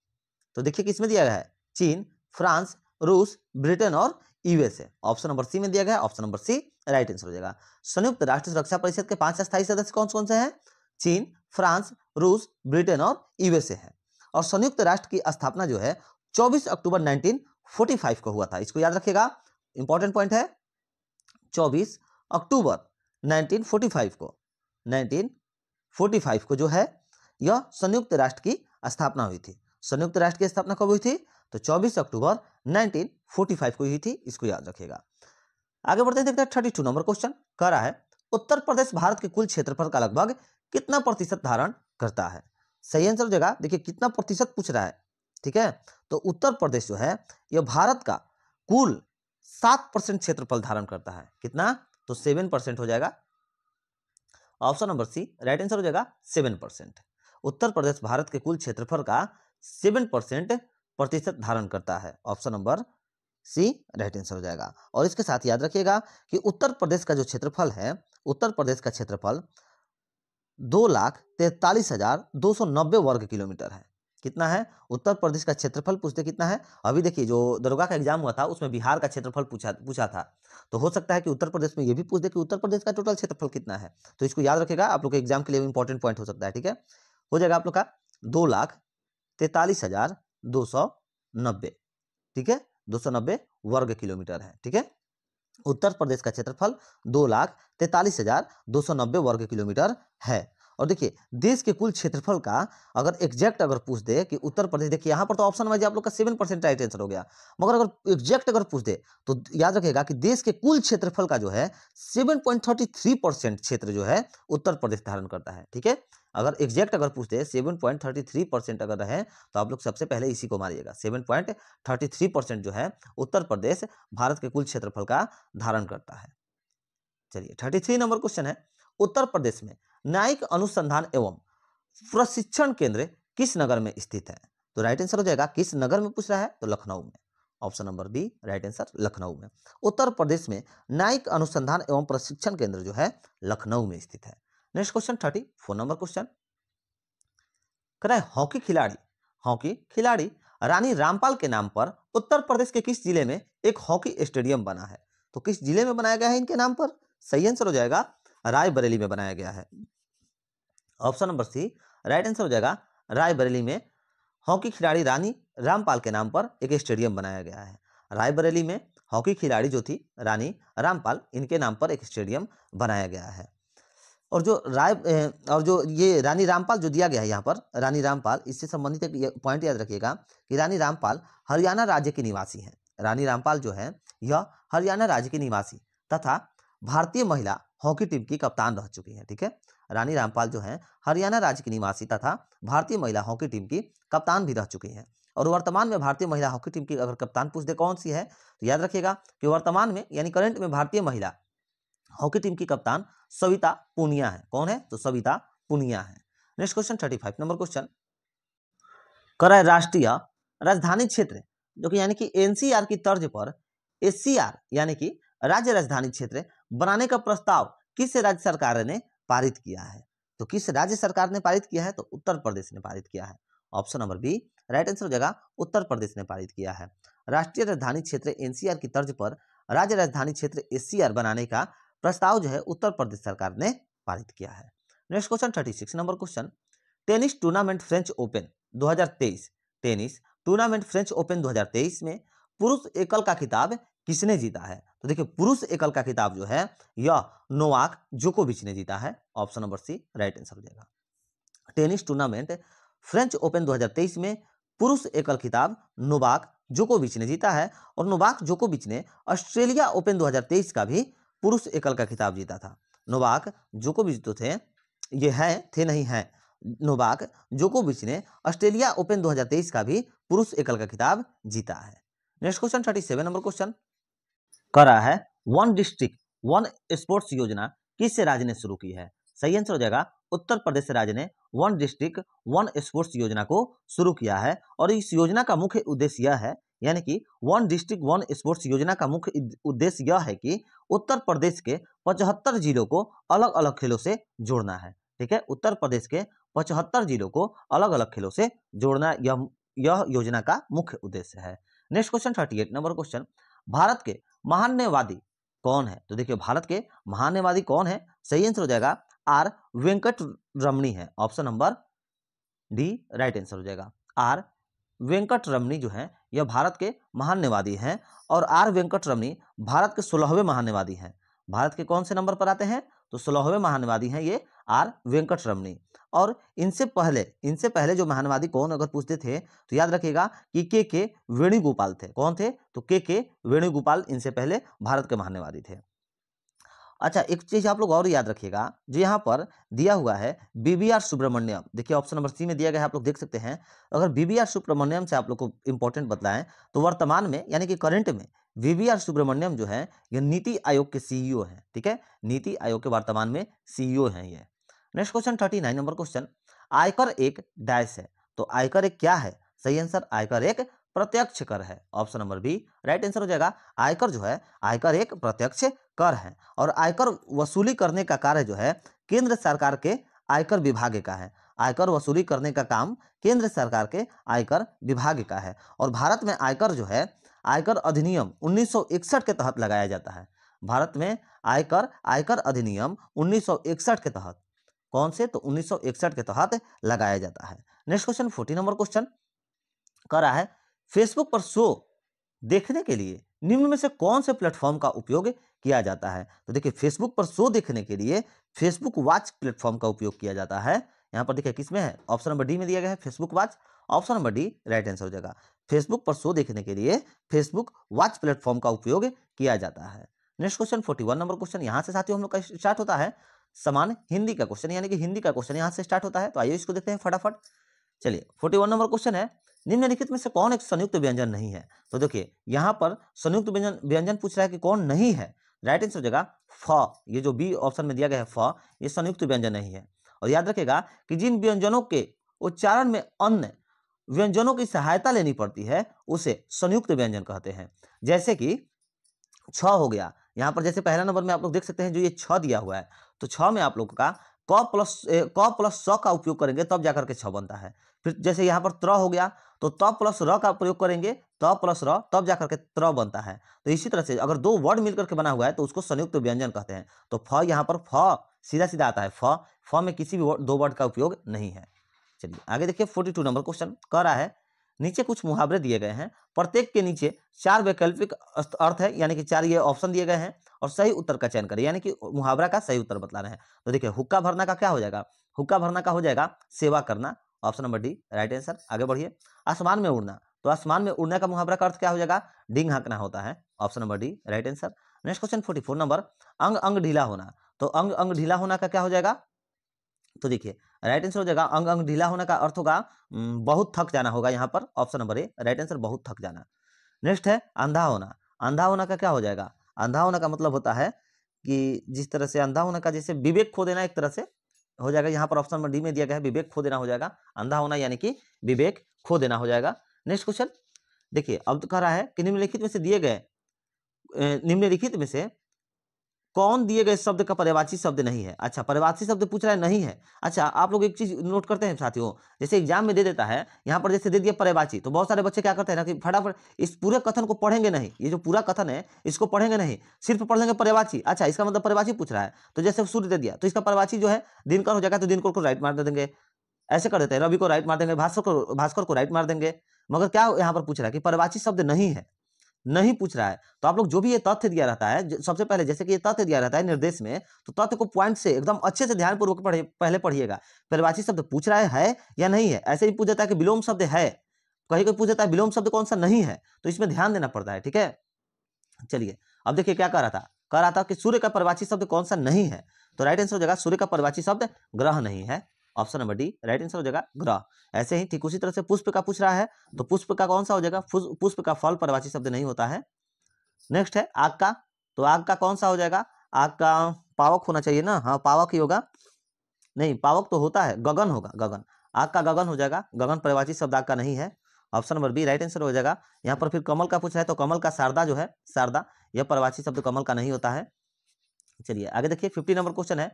तो देखिए किसमें दिया गया है चीन फ्रांस रूस ब्रिटेन और यूएसए ऑप्शन नंबर सी में दिया गया option number C right answer हो जाएगा संयुक्त राष्ट्र सुरक्षा परिषद के पांच स्थायी सदस्य कौन कौन से हैं चीन फ्रांस रूस ब्रिटेन और यूएसए है और संयुक्त राष्ट्र की स्थापना जो है 24 अक्टूबर 1945 को हुआ था इसको याद रखिएगा इंपॉर्टेंट पॉइंट है 24 अक्टूबर 1945 को 1945 को जो है यह संयुक्त राष्ट्र की स्थापना हुई थी संयुक्त राष्ट्र की स्थापना कब हुई थी तो 24 अक्टूबर 1945 को ही थी इसको याद रखेगा आगे बढ़ते हैं देखते हैं थर्टी टू नंबर क्वेश्चन कह रहा है उत्तर प्रदेश भारत के कुल क्षेत्रफल का लगभग कितना प्रतिशत धारण करता है सही आंसर हो जाएगा देखिए कितना प्रतिशत पूछ रहा है ठीक है तो उत्तर प्रदेश जो है यह भारत का कुल सात परसेंट क्षेत्रफल धारण करता है कितना तो सेवन परसेंट हो जाएगा option number C right answer हो जाएगा सेवन परसेंट उत्तर प्रदेश भारत के कुल क्षेत्रफल का सेवन परसेंट प्रतिशत धारण करता है option number C right answer हो जाएगा और इसके साथ याद रखिएगा कि उत्तर प्रदेश का जो क्षेत्रफल है उत्तर प्रदेश का क्षेत्रफल दो लाख तैतालीस हजार दो सौ नब्बे वर्ग किलोमीटर है कितना है उत्तर प्रदेश का क्षेत्रफल पूछते कितना है अभी देखिए जो दरोगा का एग्जाम हुआ था उसमें बिहार का क्षेत्रफल पूछा पूछा था तो हो सकता है कि उत्तर प्रदेश में ये भी पूछ दे कि उत्तर प्रदेश का टोटल क्षेत्रफल कितना है तो इसको याद रखेगा आप लोग के एग्जाम के लिए इंपॉर्टेंट पॉइंट हो सकता है ठीक है हो जाएगा आप लोग का दो लाख तैतालीस हजार दो सौ नब्बे ठीक है दो सौ नब्बे वर्ग किलोमीटर है ठीक है उत्तर प्रदेश का क्षेत्रफल दो लाख तैतालीस हजार दो सौ नब्बे वर्ग किलोमीटर है और देखिए देश के कुल क्षेत्रफल का अगर एग्जैक्ट अगर पूछ दे कि उत्तर प्रदेश देखिए यहाँ पर तो ऑप्शन वाइज आप लोग का सेवन परसेंट राइट आंसर हो गया मगर अगर एग्जैक्ट अगर पूछ दे तो याद रखेगा कि देश के कुल क्षेत्रफल का जो है seven point thirty three percent क्षेत्र जो है उत्तर प्रदेश धारण करता है ठीक है अगर एग्जैक्ट अगर पूछते seven point thirty three percent अगर रहे तो आप लोग सबसे पहले इसी को मारिएगा seven point thirty three percent जो है उत्तर प्रदेश भारत के कुल क्षेत्रफल का धारण करता है चलिए थर्टी थ्री नंबर क्वेश्चन है उत्तर प्रदेश में न्यायिक अनुसंधान एवं प्रशिक्षण केंद्र किस नगर में स्थित है तो राइट आंसर हो जाएगा किस नगर में पूछ रहा है तो लखनऊ में option number B right answer Lucknow में उत्तर प्रदेश में न्यायिक अनुसंधान एवं प्रशिक्षण केंद्र जो है लखनऊ में स्थित है next question thirty four number question करा है हॉकी खिलाड़ी हॉकी खिलाड़ी रानी रामपाल के नाम पर उत्तर प्रदेश के किस जिले में एक हॉकी स्टेडियम बना है तो किस जिले में बनाया गया है इनके नाम पर सही आंसर हो जाएगा रायबरेली में बनाया गया है option number C right answer हो जाएगा रायबरेली में हॉकी खिलाड़ी रानी रामपाल के नाम पर एक स्टेडियम बनाया गया है रायबरेली में हॉकी खिलाड़ी जो थी रानी रामपाल इनके नाम पर एक स्टेडियम बनाया गया है और जो राय और जो ये रानी रामपाल जो दिया गया है यहाँ पर रानी रामपाल इससे संबंधित एक पॉइंट याद रखिएगा कि रानी रामपाल हरियाणा राज्य की निवासी हैं रानी रामपाल जो है यह हरियाणा राज्य की निवासी तथा भारतीय महिला हॉकी टीम की कप्तान रह चुकी हैं ठीक है रानी रामपाल जो है हरियाणा राज्य की निवासी तथा भारतीय महिला हॉकी टीम की कप्तान भी रह चुकी हैं और वर्तमान में भारतीय महिला हॉकी टीम की अगर कप्तान पूछ दे कौन सी है तो याद रखिएगा कि वर्तमान में यानी करंट में भारतीय महिला हॉकी टीम की कप्तान सविता पुनिया है कौन है तो सविता पुनिया है next question thirty five number question कर राष्ट्रीय राजधानी क्षेत्र जो कि यानी कि एनसीआर की तर्ज पर एस यानी कि राज्य राजधानी क्षेत्र बनाने का प्रस्ताव किस राज्य सरकार ने पारित किया है तो किस राज्य सरकार ने पारित किया है तो उत्तर प्रदेश ने पारित किया है option number B right answer हो जाएगा उत्तर प्रदेश ने पारित किया है राष्ट्रीय राजधानी क्षेत्र एनसीआर की तर्ज पर राज्य राजधानी क्षेत्र एससीआर बनाने का प्रस्ताव जो है उत्तर प्रदेश सरकार ने पारित किया है next question thirty six number question tennis tournament French Open 2023 tennis tournament French Open 2023 में पुरुष एकल का खिताब किसने जीता है तो देखिए पुरुष एकल का खिताब जो है यह नोवाक जोकोविच ने जीता है option number C right answer हो जाएगा टेनिस टूर्नामेंट फ्रेंच ओपन 2023 में पुरुष एकल खिताब नोवाक जोकोविच ने जीता है और नोवाक जोकोविच ने ऑस्ट्रेलिया ओपन दो का भी पुरुष एकल का खिताब जीता था नोवाक जोकोविच तो थे ये हैं थे नहीं हैं नोवाक जोकोविच ने ऑस्ट्रेलिया ओपन 2023 का भी पुरुष एकल का खिताब जीता है next question thirty seven number question करा है वन डिस्ट्रिक्ट वन स्पोर्ट्स योजना किस राज्य ने शुरू की है सही आंसर हो जाएगा उत्तर प्रदेश राज्य ने वन डिस्ट्रिक्ट वन स्पोर्ट्स योजना को शुरू किया है और इस योजना का मुख्य उद्देश्य यह है यानी कि वन डिस्ट्रिक्ट वन स्पोर्ट्स योजना का मुख्य उद्देश्य यह है कि उत्तर प्रदेश के पचहत्तर जिलों को अलग अलग खेलों से जोड़ना है ठीक है उत्तर प्रदेश के पचहत्तर जिलों को अलग अलग खेलों से जोड़ना यह यह योजना का मुख्य उद्देश्य है next question thirty eight number question Bharat के महान्यवादी कौन है तो देखिए भारत के महान्यवादी कौन है सही आंसर हो जाएगा आर वेंकट रमणी है option number D right answer हो जाएगा आर वेंकट रमणी जो है यह भारत के महान निवादी हैं और आर वेंकट रमनी भारत के सोलहवें महानिवादी हैं भारत के कौन से नंबर पर आते हैं तो सोलहवें महानिवादी हैं ये आर वेंकट रमनी और इनसे पहले इनसे पहले जो महानवादी कौन अगर पूछते थे तो याद रखिएगा कि के के वेणुगोपाल थे कौन थे तो के के वेणुगोपाल इनसे पहले भारत के महानवादी थे अच्छा एक चीज़ आप लोग और याद रखिएगा जो यहाँ पर दिया हुआ है बीबीआर सुब्रमण्यम देखिए ऑप्शन नंबर सी में दिया गया है आप लोग देख सकते हैं अगर बीबीआर सुब्रमण्यम से आप लोग को इंपॉर्टेंट बतलाएं तो वर्तमान में यानी कि करंट में बीबीआर सुब्रमण्यम जो है ये नीति आयोग के सीईओ e है ठीक है नीति आयोग के वर्तमान में सीईओ e है ये next question thirty nine number question आयकर एक डैश है तो आयकर एक क्या है सही आंसर आयकर एक प्रत्यक्ष कर है option number B right answer हो जाएगा आयकर जो है आयकर एक प्रत्यक्ष कर है और आयकर वसूली करने का कार्य जो है केंद्र सरकार के आयकर विभाग का है आयकर वसूली करने का काम केंद्र सरकार के आयकर विभाग का है और भारत में आयकर जो है आयकर अधिनियम 1961 के तहत लगाया जाता है भारत में आयकर आयकर अधिनियम 1961 के तहत कौन से तो 1961 के तहत लगाया जाता है next question forty number question करा है फेसबुक पर शो देखने के लिए निम्न में से कौन से प्लेटफॉर्म का उपयोग किया जाता है तो देखिए फेसबुक पर शो देखने के लिए फेसबुक वाच प्लेटफॉर्म का उपयोग किया जाता है यहाँ पर देखिए किसमें है ऑप्शन नंबर डी में दिया गया है Facebook watch option number D right answer हो जाएगा फेसबुक पर शो देखने के लिए फेसबुक वाच प्लेटफॉर्म का उपयोग किया जाता है next question forty one number question यहाँ से साथियों हम लोग का स्टार्ट होता है समान हिंदी का क्वेश्चन यानी कि हिंदी का क्वेश्चन यहाँ से स्टार्ट होता है तो आइए इसको देखते हैं फटाफट चलिए फोर्टी वन नंबर क्वेश्चन है निम्नलिखित में से कौन एक संयुक्त व्यंजन नहीं है तो देखिए यहाँ पर संयुक्त व्यंजन व्यंजन पूछ रहा है कि कौन नहीं है राइट आंसर हो जाएगा फ ये जो बी ऑप्शन में दिया गया है फ ये संयुक्त व्यंजन नहीं है और याद रखेगा कि जिन व्यंजनों के उच्चारण में अन्य व्यंजनों की सहायता लेनी पड़ती है उसे संयुक्त व्यंजन कहते हैं जैसे कि छ हो गया यहाँ पर जैसे पहला नंबर में आप लोग देख सकते हैं जो ये छ दिया हुआ है तो छ में आप लोग का क प्लस क प्लस स का उपयोग करेंगे तब जाकर के छ बनता है फिर जैसे यहाँ पर त्र हो गया तो त प्लस र का प्रयोग करेंगे त प्लस र तब जाकर के त्र बनता है तो इसी तरह से अगर दो वर्ड मिलकर के बना हुआ है तो उसको संयुक्त व्यंजन कहते हैं तो फ यहाँ पर फ सीधा सीधा आता है फ फ में किसी भी दो वर्ड का उपयोग नहीं है चलिए आगे देखिए फोर्टी टू नंबर क्वेश्चन कह रहा है नीचे कुछ मुहावरे दिए गए हैं प्रत्येक के नीचे चार वैकल्पिक अर्थ है यानी कि चार ये ऑप्शन दिए गए हैं और सही उत्तर का चयन करें यानी कि मुहावरा का सही उत्तर बता रहे हैं तो देखिए हुक्का भरना का क्या हो जाएगा हुक्का भरना का हो जाएगा सेवा करना option number D right answer आगे बढ़िए आसमान में उड़ना तो आसमान में उड़ने का मुहावरा का अर्थ क्या हो जाएगा डिंग हाँकना होता है option number D right answer next question forty four number अंग अंग ढीला होना तो अंग अंग ढीला होना का क्या हो जाएगा तो देखिए राइट आंसर हो जाएगा अंग अंग ढीला होना का अर्थ होगा बहुत थक जाना होगा यहाँ पर option number A right answer बहुत थक जाना नेक्स्ट है अंधा होना अंधा होना का क्या हो जाएगा अंधा होना का मतलब होता है कि जिस तरह से अंधा होना का जैसे विवेक खो देना एक तरह से हो जाएगा यहाँ पर ऑप्शन नंबर डी में दिया गया है विवेक खो देना हो जाएगा अंधा होना यानी कि विवेक खो देना हो जाएगा नेक्स्ट क्वेश्चन देखिए अब तो कह रहा है कि निम्नलिखित में से दिए गए निम्नलिखित में से कौन दिए गए शब्द का परिभाषी शब्द नहीं है अच्छा परिभाषी शब्द पूछ रहा है नहीं है अच्छा आप लोग एक चीज नोट करते हैं साथियों जैसे एग्जाम में दे देता है यहाँ पर जैसे दे दिया परिभाषी तो बहुत सारे बच्चे क्या करते हैं ना कि फटाफट इस पूरे कथन को पढ़ेंगे नहीं ये जो पूरा कथन है इसको पढ़ेंगे नहीं सिर्फ पढ़ेंगे परिभाषी अच्छा इसका मतलब परिभाषी पूछ रहा है तो जैसे सूर्य दे दिया तो इसका परिभाषी जो है दिनकर हो जाएगा तो दिनकर को राइट मार दे देंगे ऐसे कर देते हैं रवि को राइट मार देंगे भास्कर को भास्कर को राइट मार देंगे मगर क्या यहाँ पर पूछ रहा है कि परिभाषी शब्द नहीं है नहीं पूछ रहा है तो आप लोग जो भी ये तथ्य दिया रहता है सबसे पहले जैसे कि ये तथ्य दिया रहता है निर्देश में तो तथ्य को पॉइंट से एकदम अच्छे से ध्यानपूर्वक पढ़े पहले पढ़िएगा परिभाषी शब्द पूछ रहा है, है या नहीं है ऐसे ही पूछ जाता है कि विलोम शब्द है कहीं कहीं पूछ जाता है विलोम शब्द कौन सा नहीं है तो इसमें ध्यान देना पड़ता है ठीक है चलिए अब देखिए क्या कह रहा था कह रहा था कि सूर्य का परिभाषी शब्द कौन सा नहीं है तो राइट आंसर हो जाएगा सूर्य का परिभाषी शब्द ग्रह नहीं है option number D right answer हो जाएगा ग्रह ऐसे ही ठीक उसी तरह से पुष्प का पूछ रहा है तो पुष्प का कौन सा हो जाएगा पुष्प का फल परवाची शब्द नहीं होता है नेक्स्ट है आग का तो आग का कौन सा हो जाएगा आग का पावक होना चाहिए ना हाँ पावक ही होगा नहीं पावक तो होता है गगन होगा गगन आग का गगन हो जाएगा गगन परिवाची शब्द आग का नहीं है option number B right answer हो जाएगा यहाँ पर फिर कमल का पूछ रहा है तो कमल का शारदा जो है शारदा यह परवाची शब्द कमल का नहीं होता है चलिए आगे देखिए फिफ्टी नंबर क्वेश्चन है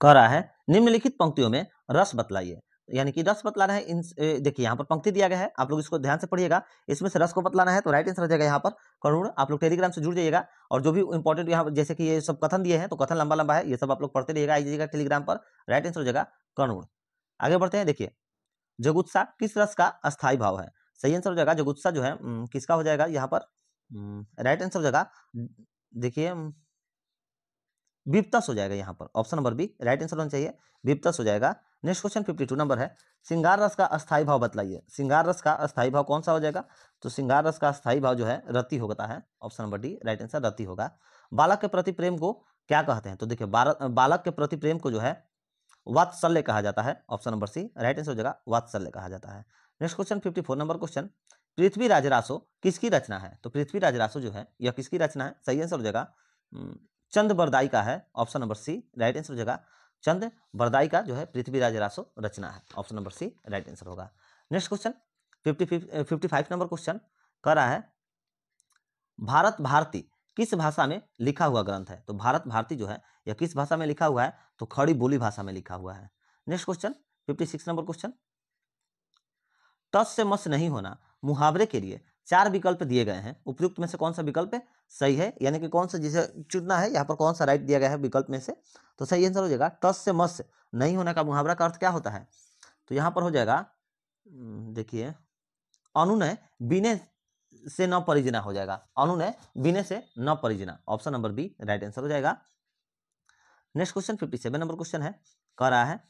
कह रहा है निम्नलिखित पंक्तियों में रस बतलाइए यानी कि रस बतलाना है इन देखिए यहाँ पर पंक्ति दिया गया है आप लोग इसको ध्यान से पढ़िएगा इसमें से रस को बतलाना है तो राइट आंसर हो जाएगा यहाँ पर करूण आप लोग टेलीग्राम से जुड़ जाइएगा और जो भी इंपॉर्टेंट यहाँ जैसे कि ये सब कथन दिए हैं तो कथन लंबा लंबा है ये सब आप लोग पढ़ते रहिएगा आइएगा टेलीग्राम पर राइट आंसर हो जाएगा करूण आगे बढ़ते हैं देखिए जगुत्सा किस रस का अस्थायी भाव है सही आंसर हो जाएगा जगुत्सा जो है किसका हो जाएगा यहाँ पर राइट आंसर हो जाएगा देखिए विपतस हो जाएगा यहाँ पर option number B right answer होना चाहिए विपतस हो जाएगा next question fifty two number है सिंगार रस का अस्थायी भाव बतलाइए सिंगार रस का अस्थायी भाव कौन सा हो जाएगा तो सिंगार रस का अस्थायी भाव जो है रति होता है option number D right answer रति होगा बालक के प्रति प्रेम को क्या कहते हैं तो देखिए बालक के प्रति प्रेम को जो है वात्सल्य कहा जाता है option number C right answer हो जाएगा वात्सल्य कहा जाता है next question fifty four number question Prithvi Raso किसकी रचना है तो पृथ्वी रासो जो है यह किसकी रचना है सही आंसर हो जाएगा चंद बरदाई का है option number C right answer हो जाएगा चंद बरदाई का जो है पृथ्वीराज रासो रचना है option number C right answer होगा next question fifty fifty number question कह रहा है भारत भारती किस भाषा में लिखा हुआ ग्रंथ है तो भारत भारती जो है या किस भाषा में लिखा हुआ है तो खड़ी बोली भाषा में लिखा हुआ है next question fifty six number question टस से मस नहीं होना मुहावरे के लिए चार विकल्प दिए गए हैं उपयुक्त में से कौन सा विकल्प सही है यानी कि कौन सा जिसे चुनना है यहाँ पर कौन सा राइट दिया गया है विकल्प में से तो सही आंसर हो जाएगा टस से मस नहीं होने का मुहावरा का अर्थ क्या होता है तो यहाँ पर हो जाएगा हम्म, देखिए अनुनय बिने से न परिजना हो जाएगा अनुनय बिने से न परिजना option number B right answer हो जाएगा next question fifty seven number question है कह रहा है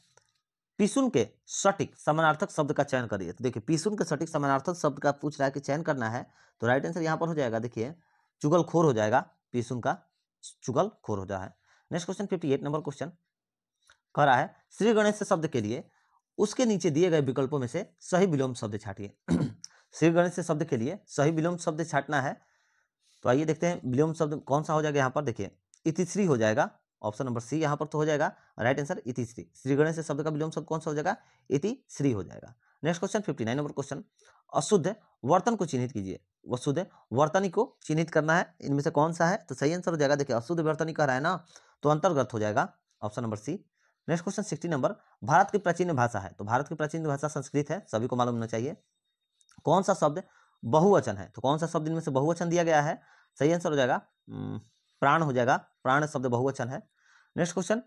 पिसुन के सटीक समानार्थक शब्द का चयन करिए तो देखिए पिसुन के सटीक समानार्थक शब्द का पूछ रहा है कि चयन करना है तो राइट आंसर यहाँ पर हो जाएगा देखिए चुगल खोर हो जाएगा पिसुन का चुगल खोर हो जाए next question fifty eight number question कह रहा है श्री गणेश शब्द के लिए उसके नीचे दिए गए विकल्पों में से सही विलोम शब्द छाटिए [CLEARS THROAT] श्री गणेश शब्द के लिए सही विलोम शब्द छाटना है तो आइए देखते हैं विलोम शब्द कौन सा हो जाएगा यहाँ पर देखिए इतिश्री हो जाएगा ऑप्शन नंबर सी यहाँ पर तो हो जाएगा राइट आंसर इति श्री श्री गणेश शब्द का विलोम शब्द कौन सा हो जाएगा इति श्री हो जाएगा next question fifty nine number question अशुद्ध वर्तन को चिन्हित कीजिए अशुद्ध वर्तनी को चिन्हित करना है इनमें से कौन सा है तो सही आंसर हो जाएगा देखिए अशुद्ध वर्तनी कह रहा है ना तो अंतर्गत हो जाएगा option number C next question sixty number Bharat की प्राचीन भाषा है तो भारत की प्राचीन भाषा संस्कृत है सभी को मालूम होना चाहिए कौन सा शब्द बहुवचन है तो कौन सा शब्द इनमें से बहुवचन दिया गया है सही आंसर हो जाएगा प्राण हो जाएगा प्राण शब्द बहुवचन है next question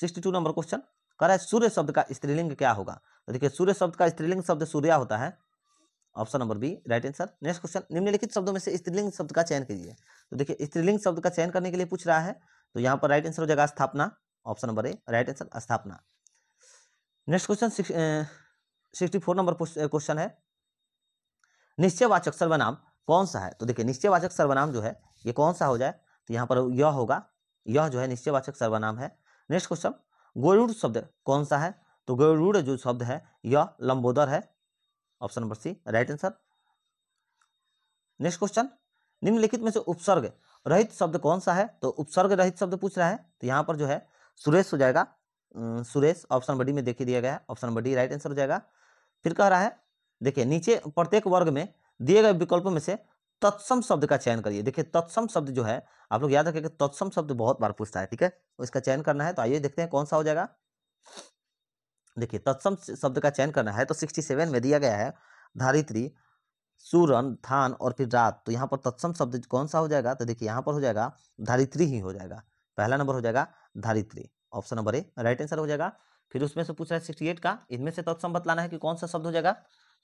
sixty two number question करा सूर्य शब्द का स्त्रीलिंग क्या होगा तो देखिए सूर्य शब्द का स्त्रीलिंग शब्द सूर्य होता है option number B right answer next question निम्नलिखित शब्दों में से स्त्रीलिंग शब्द का चयन कीजिए तो देखिए स्त्रीलिंग शब्द का चयन करने के लिए पूछ रहा है तो यहाँ पर राइट आंसर हो जाएगा स्थापना option number A right answer स्थापना next question sixty four number question है निश्चयवाचक सर्वनाम कौन सा है तो देखिए निश्चयवाचक सर्वनाम जो है ये कौन सा हो जाए तो यहाँ पर यह होगा यह जो है निश्चयवाचक सर्वनाम है नेक्स्ट क्वेश्चन गरुड़ शब्द कौन सा है तो गरुड़ जो शब्द है यह लंबोदर है option number C right answer next question निम्नलिखित में से उपसर्ग रहित शब्द कौन सा है तो उपसर्ग रहित शब्द पूछ रहा है तो यहाँ पर जो है सुरेश हो जाएगा सुरेश ऑप्शन बडी में देखिए दिया गया है ऑप्शन बडी राइट आंसर हो जाएगा फिर कह रहा है देखिए नीचे प्रत्येक वर्ग में दिए गए विकल्पों में से तत्सम शब्द का चयन करिए देखिए तत्सम शब्द जो है आप लोग याद रखें कि तत्सम शब्द बहुत बार पूछता है ठीक है तो इसका चयन करना है तो आइए देखते हैं कौन सा हो जाएगा देखिए तत्सम शब्द का चयन करना है तो सिक्सटी सेवन में दिया गया है धारित्री सूरन धान और फिर रात तो यहाँ पर तत्सम शब्द कौन सा हो जाएगा तो देखिए यहाँ पर हो जाएगा धारित्री ही हो जाएगा पहला नंबर हो जाएगा धारित्री option number A right answer हो जाएगा फिर उसमें से पूछ रहा है सिक्सटी एट का इनमें से तत्सम बतलाना है कि कौन सा शब्द हो जाएगा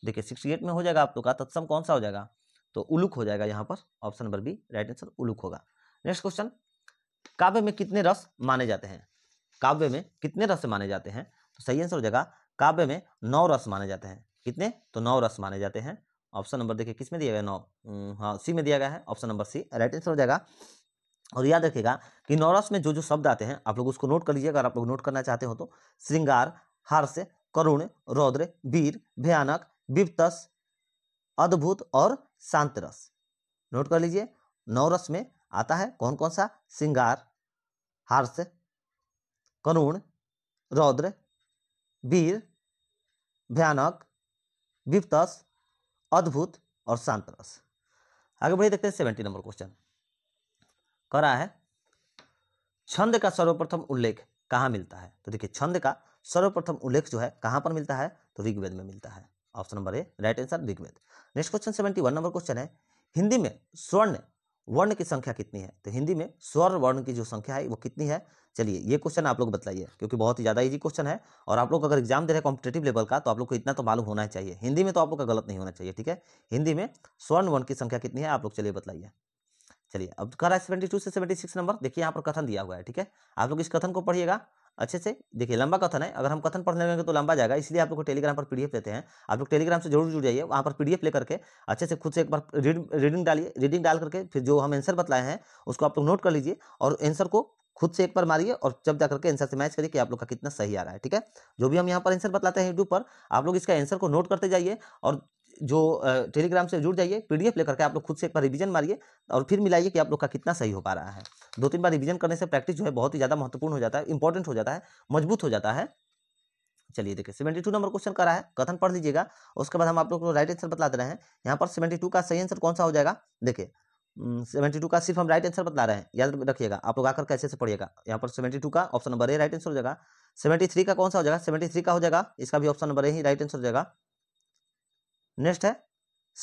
देखिए सिक्सटी एट में हो जाएगा आप लोग का तत्सम कौन सा हो जाएगा तो उलुक हो जाएगा यहाँ पर option number B right answer उलुक होगा नेक्स्ट क्वेश्चन काव्य में कितने रस माने जाते हैं काव्य में कितने रस माने जाते हैं तो सही आंसर हो जाएगा काव्य में नौ रस माने जाते हैं कितने तो नौ रस माने जाते हैं ऑप्शन नंबर देखिए किस में दिया गया नौ हाँ सी में दिया गया है option number C right answer हो जाएगा और याद रखिएगा कि नौरस में जो जो शब्द आते हैं आप लोग उसको नोट कर लीजिए अगर आप लोग नोट करना चाहते हो तो श्रृंगार हर्ष करुण रौद्र वीर भयानक विपतस अद्भुत और शांत रस नोट कर लीजिए नवरस में आता है कौन कौन सा श्रृंगार हर्ष करुण रौद्र वीर भयानक विपतस अद्भुत और शांत रस आगे बढ़िए देखते हैं सेवेंटी नंबर क्वेश्चन करा है छंद का सर्वप्रथम उल्लेख कहाँ मिलता है तो देखिए छंद का सर्वप्रथम उल्लेख जो है कहाँ पर मिलता है तो ऋग्वेद में मिलता है option number A right answer Rigveda next question seventy one number question है हिंदी में स्वर्ण वर्ण की संख्या कितनी है तो हिंदी में स्वर्ण वर्ण की जो संख्या है वो कितनी है चलिए ये क्वेश्चन आप लोग बताइए क्योंकि बहुत ही ज़्यादा इजी क्वेश्चन है और आप लोग अगर एग्जाम दे रहे हैं कॉम्पिटेटिव लेवल का तो आप लोग को इतना तो मालूम होना चाहिए हिंदी में तो आप लोग का गलत नहीं होना चाहिए ठीक है हिंदी में स्वर्ण वर्ण की संख्या कितनी है आप लोग चलिए बताइए चलिए अब कह रहा है सेवेंटी टू से सेवेंटी सिक्स नंबर देखिए यहाँ पर कथन दिया हुआ है ठीक है आप लोग इस कथन को पढ़िएगा अच्छे से देखिए लंबा कथन है अगर हम कथन पढ़ने लगेंगे तो लंबा जाएगा इसलिए आप लोग को टेलीग्राम पर पीडीएफ देते हैं आप लोग टेलीग्राम से जरूर जुड़ जाइए वहाँ पर पीडीएफ लेकर के अच्छे से खुद से एक बार रीड रीडिंग डालिए रीडिंग डाल करके फिर जो हम आंसर बताए हैं उसको आप लोग नोट कर लीजिए और आंसर को खुद से एक बार मारिए और जब जाकर के आंसर से मैच करिए कि आप लोग का कितना सही आ रहा है ठीक है जो भी हम यहाँ पर आंसर बताते हैं यूट्यूब पर आप लोग इसका आंसर को नोट करते जाइए और जो टेलीग्राम से जुड़ जाइए पीडीएफ लेकर के आप लोग खुद से एक बार रिवीजन मारिए और फिर मिलाइए कि आप लोग का कितना सही हो पा रहा है दो तीन बार रिवीजन करने से प्रैक्टिस जो है बहुत ही ज़्यादा महत्वपूर्ण हो जाता है इंपॉर्टेंट हो जाता है मजबूत हो जाता है चलिए देखिए सेवेंटी टू नंबर क्वेश्चन करा है कथन पढ़ लीजिएगा उसके बाद हम आप लोग को राइट आंसर बता दे रहे हैं यहाँ पर सेवेंटी टू का सही आंसर कौन सा हो जाएगा देखिए सेवेंटी टू का सिर्फ हम राइट आंसर बता रहे हैं याद रखिएगा आप लोग आकर कैसे से पढ़िएगा यहाँ पर सेवेंटी टू का option number A right answer हो जाएगा सेवेंटी थ्री का कौन सा हो जाएगा सेवेंटी थ्री का हो जाएगा इसका भी ऑप्शन नंबर ए ही राइट आंसर हो जाएगा नेक्स्ट है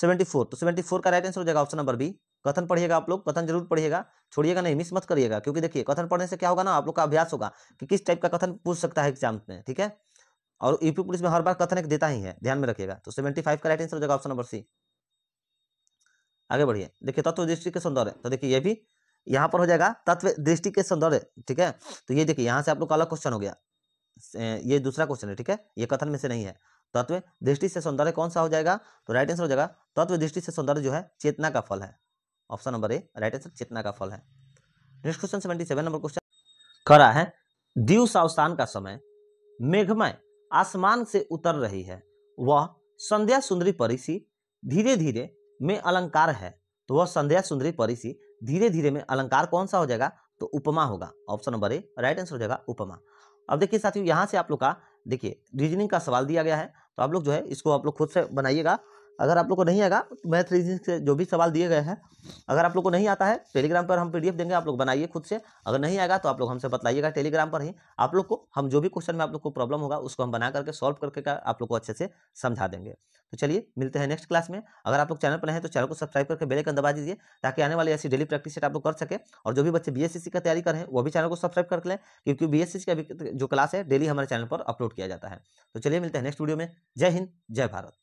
सेवेंटी फोर तो सेवेंटी फोर का राइट आंसर हो जाएगा ऑप्शन नंबर बी कथन पढ़िएगा आप लोग कथन जरूर पढ़िएगा छोड़िएगा नहीं मिस मत करिएगा क्योंकि देखिए कथन पढ़ने से क्या होगा ना आप लोग का अभ्यास होगा कि किस टाइप का कथन पूछ सकता है एग्जाम में ठीक है और यूपी पुलिस में हर बार कथन एक देता ही है ध्यान में रखिएगा तो सेवेंटी फाइव का राइट आंसर हो जाएगा ऑप्शन नंबर सी आगे बढ़िए देखिए तत्व दृष्टि के सौंदर्य तो देखिए ये भी यहाँ पर हो जाएगा तत्व दृष्टि के सौंदर्य ठीक है तो ये देखिए यहाँ से आप लोग का अलग क्वेश्चन हो गया ये दूसरा क्वेश्चन है ठीक है ये कथन में से नहीं है तत्व दृष्टि से सौंदर्य कौन सा हो जाएगा तो राइट आंसर हो जाएगा तत्व दृष्टि से सौंदर्य जो है चेतना का फल है option number A right answer चेतना का फल है next question seventy seven number question खरा है दीव सावस्थान का समय मेघमय आसमान से उतर रही है वह संध्या सुंदरी परिसी धीरे धीरे में अलंकार है तो वह संध्या सुंदरी परिसी धीरे धीरे में अलंकार कौन सा हो जाएगा तो उपमा होगा option number A right answer हो जाएगा उपमा अब देखिए साथियों यहाँ से आप लोग का देखिए रीजनिंग का सवाल दिया गया है तो आप लोग जो है इसको आप लोग खुद से बनाइएगा अगर आप लोग को नहीं आएगा तो मैथ रीजनिंग से जो भी सवाल दिए गए हैं अगर आप लोग को नहीं आता है टेलीग्राम पर हम पीडीएफ देंगे आप लोग बनाइए खुद से अगर नहीं आएगा तो आप लोग हमसे बताइएगा टेलीग्राम पर ही आप लोग को हम जो भी क्वेश्चन में आप लोग को प्रॉब्लम होगा उसको हम बना करके सॉल्व करके का आप लोग को अच्छे से समझा देंगे तो चलिए मिलते हैं नेक्स्ट क्लास में अगर आप लोग चैनल पर हैं तो चैनल को सब्सक्राइब करके बेलेकन दबा दीजिए ताकि आने वाली ऐसी डेली प्रैक्टिस सेट आप लोग कर सके और जो भी बच्चे बी का तैयारी कर रहे हैं वो भी चैनल को सब्सक्राइब कर लें क्योंकि बी का जो क्लास है डेली हमारे चैनल पर अपलोड किया जाता है तो चलिए मिलते हैं नेक्स्ट वीडियो में जय हिंद जय भारत